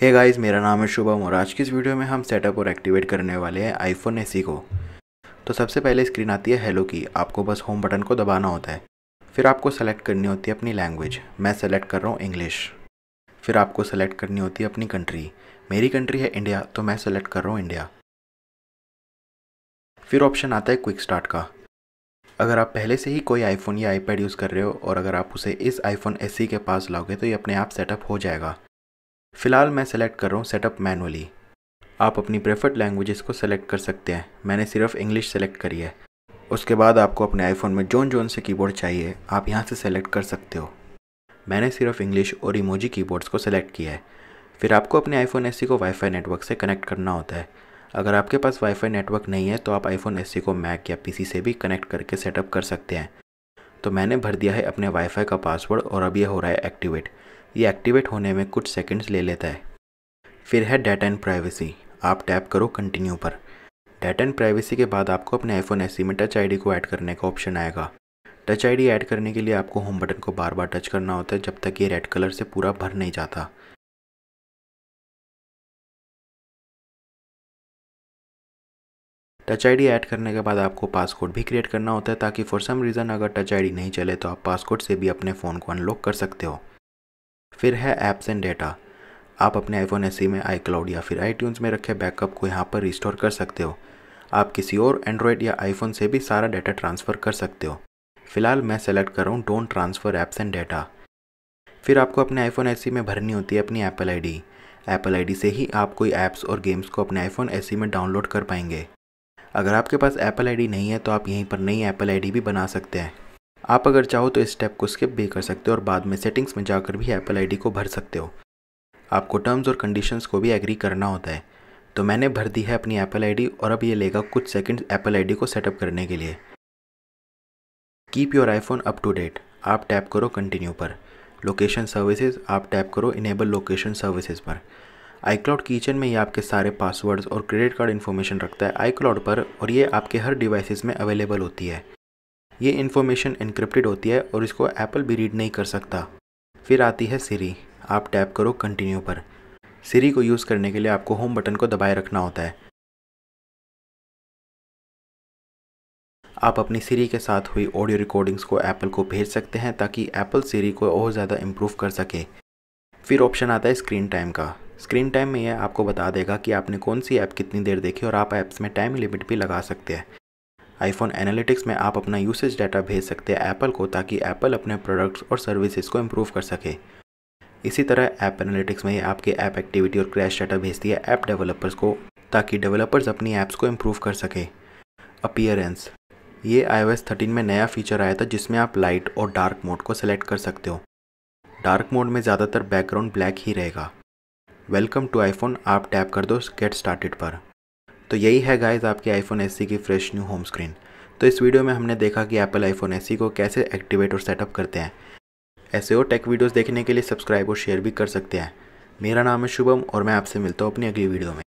hey guys मेरा नाम है शुभम और आज की इस वीडियो में हम सेटअप और एक्टिवेट करने वाले हैं आईफोन ए e को तो सबसे पहले स्क्रीन आती है हेलो की आपको बस होम बटन को दबाना होता है फिर आपको सेलेक्ट करनी होती है अपनी लैंग्वेज मैं सेलेक्ट कर रहा हूँ इंग्लिश फिर आपको सेलेक्ट करनी होती है अपनी कंट्री मेरी कंट्री है इंडिया तो मैं सेलेक्ट कर रहा हूँ इंडिया फिर ऑप्शन आता है क्विक स्टार्ट का अगर आप पहले से ही कोई आईफोन या आईपैड यूज़ कर रहे हो और अगर आप उसे इस आईफोन एस e के पास लाओगे तो ये अपने आप सेटअप हो जाएगा फ़िलहाल मैं सेलेक्ट कर रहा हूँ सेटअप मैनुअली आप अपनी प्रेफर्ड लैंग्वेजेस को सेलेक्ट कर सकते हैं मैंने सिर्फ इंग्लिश सेलेक्ट करी है उसके बाद आपको अपने आईफोन में जोन जोन से कीबोर्ड चाहिए आप यहाँ से सेलेक्ट कर सकते हो मैंने सिर्फ इंग्लिश और इमोजी कीबोर्ड्स को सेलेक्ट किया है फिर आपको अपने आईफोन एस को वाईफाई नेटवर्क से कनेक्ट करना होता है अगर आपके पास वाईफाई नेटवर्क नहीं है तो आप आईफोन एस को मैक या पीसी से भी कनेक्ट करके सेटअप कर सकते हैं तो मैंने भर दिया है अपने वाईफाई का पासवर्ड और अब यह हो रहा है एक्टिवेट ये एक्टिवेट होने में कुछ सेकंड्स ले लेता है फिर है डाटा एंड प्राइवेसी आप टैप करो कंटिन्यू पर डाटा एंड प्राइवेसी के बाद आपको अपने आईफोन एस में टच आईडी को ऐड करने का ऑप्शन आएगा टच आईडी ऐड करने के लिए आपको होम बटन को बार बार टच करना होता है जब तक ये रेड कलर से पूरा भर नहीं जाता टच आईडी ऐड करने के बाद आपको पासकोड भी क्रिएट करना होता है ताकि फॉर सम रीज़न अगर टच आईडी नहीं चले तो आप पासकोड से भी अपने फ़ोन को अनलॉक कर सकते हो फिर है ऐप्स एंड डेटा आप अपने आईफोन एस में आई क्लाउड या फिर आई में रखे बैकअप को यहाँ पर रिस्टोर कर सकते हो आप किसी और एंड्रॉयड या आईफोन से भी सारा डाटा ट्रांसफ़र कर सकते हो फ़िलहाल मैं सेलेक्ट कर रहा हूँ don't transfer apps and data फिर आपको अपने आईफोन एस में भरनी होती है अपनी एप्पल आईडी एप्पल आईडी से ही आप कोई ऐप्स और गेम्स को अपने आईफोन एस में डाउनलोड कर पाएंगे अगर आपके पास एप्पल आईडी नहीं है तो आप यहीं पर नई एप्पल आईडी भी बना सकते हैं आप अगर चाहो तो इस स्टेप को स्किप भी कर सकते हो और बाद में सेटिंग्स में जाकर भी एप्पल आईडी को भर सकते हो आपको टर्म्स और कंडीशंस को भी एग्री करना होता है तो मैंने भर दी है अपनी एप्पल आईडी और अब ये लेगा कुछ सेकंड्स एप्पल आईडी को सेटअप करने के लिए keep your iPhone up to date आप टैप करो कंटिन्यू पर लोकेशन सर्विसेज आप टैप करो इनेबल लोकेशन सर्विसेज पर आई क्लाउड किचन में ये आपके सारे पासवर्ड्स और क्रेडिट कार्ड इन्फॉर्मेशन रखता है आई क्लाउड पर और ये आपके हर डिवाइसेस में अवेलेबल होती है ये इन्फॉर्मेशन इनक्रिप्टेड होती है और इसको एप्पल भी रीड नहीं कर सकता फिर आती है सीरी आप टैप करो कंटिन्यू पर सीरी को यूज़ करने के लिए आपको होम बटन को दबाए रखना होता है आप अपनी सीरी के साथ हुई ऑडियो रिकॉर्डिंग्स को एप्पल को भेज सकते हैं ताकि एप्पल सीरी को और ज़्यादा इम्प्रूव कर सके फिर ऑप्शन आता है स्क्रीन टाइम का स्क्रीन टाइम में यह आपको बता देगा कि आपने कौन सी ऐप कितनी देर देखी और आप ऐप्स में टाइम लिमिट भी लगा सकते हैं आईफोन एनालिटिक्स में आप अपना यूसेज डाटा भेज सकते हैं एप्पल को ताकि एप्पल अपने प्रोडक्ट्स और सर्विसेज को इम्प्रूव कर सके इसी तरह ऐप एनालिटिक्स में आपके ऐप एक्टिविटी और क्रैश डाटा भेजती है ऐप डेवलपर्स को ताकि डेवलपर्स अपनी ऐप्स को इम्प्रूव कर सके अपियरेंस ये आई 13 में नया फीचर आया था जिसमें आप लाइट और डार्क मोड को सेलेक्ट कर सकते हो डार्क मोड में ज़्यादातर बैकग्राउंड ब्लैक ही रहेगा वेलकम टू आईफोन आप टैप कर दो गेट स्टार्टेड पर तो यही है गाइज आपके आईफोन एस की फ्रेश न्यू होम स्क्रीन तो इस वीडियो में हमने देखा कि एप्पल आईफोन एस को कैसे एक्टिवेट और सेटअप करते हैं ऐसे और टेक वीडियोस देखने के लिए सब्सक्राइब और शेयर भी कर सकते हैं मेरा नाम है शुभम और मैं आपसे मिलता हूँ अपनी अगली वीडियो में